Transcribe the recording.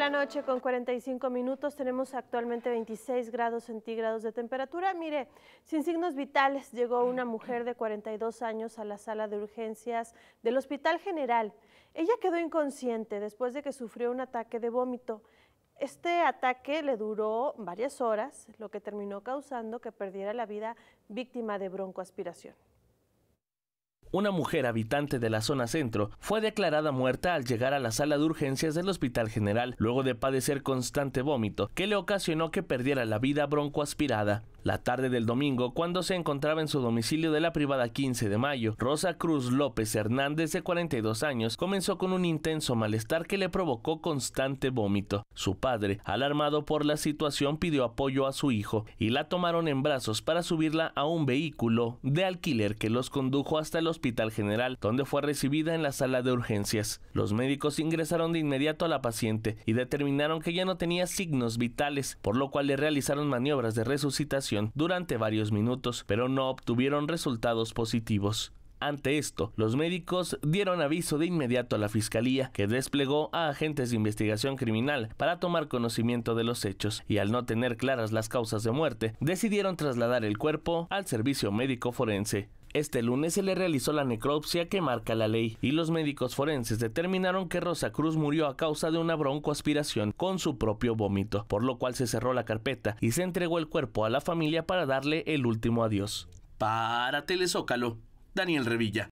la noche con 45 minutos tenemos actualmente 26 grados centígrados de temperatura. Mire, sin signos vitales llegó una mujer de 42 años a la sala de urgencias del Hospital General. Ella quedó inconsciente después de que sufrió un ataque de vómito. Este ataque le duró varias horas, lo que terminó causando que perdiera la vida víctima de broncoaspiración una mujer habitante de la zona centro, fue declarada muerta al llegar a la sala de urgencias del Hospital General, luego de padecer constante vómito, que le ocasionó que perdiera la vida broncoaspirada. La tarde del domingo, cuando se encontraba en su domicilio de la privada 15 de mayo, Rosa Cruz López Hernández, de 42 años, comenzó con un intenso malestar que le provocó constante vómito. Su padre, alarmado por la situación, pidió apoyo a su hijo y la tomaron en brazos para subirla a un vehículo de alquiler que los condujo hasta los Hospital General, donde fue recibida en la sala de urgencias. Los médicos ingresaron de inmediato a la paciente y determinaron que ya no tenía signos vitales, por lo cual le realizaron maniobras de resucitación durante varios minutos, pero no obtuvieron resultados positivos. Ante esto, los médicos dieron aviso de inmediato a la fiscalía, que desplegó a agentes de investigación criminal para tomar conocimiento de los hechos, y al no tener claras las causas de muerte, decidieron trasladar el cuerpo al servicio médico forense. Este lunes se le realizó la necropsia que marca la ley y los médicos forenses determinaron que Rosa Cruz murió a causa de una broncoaspiración con su propio vómito, por lo cual se cerró la carpeta y se entregó el cuerpo a la familia para darle el último adiós. Para Telezócalo, Daniel Revilla.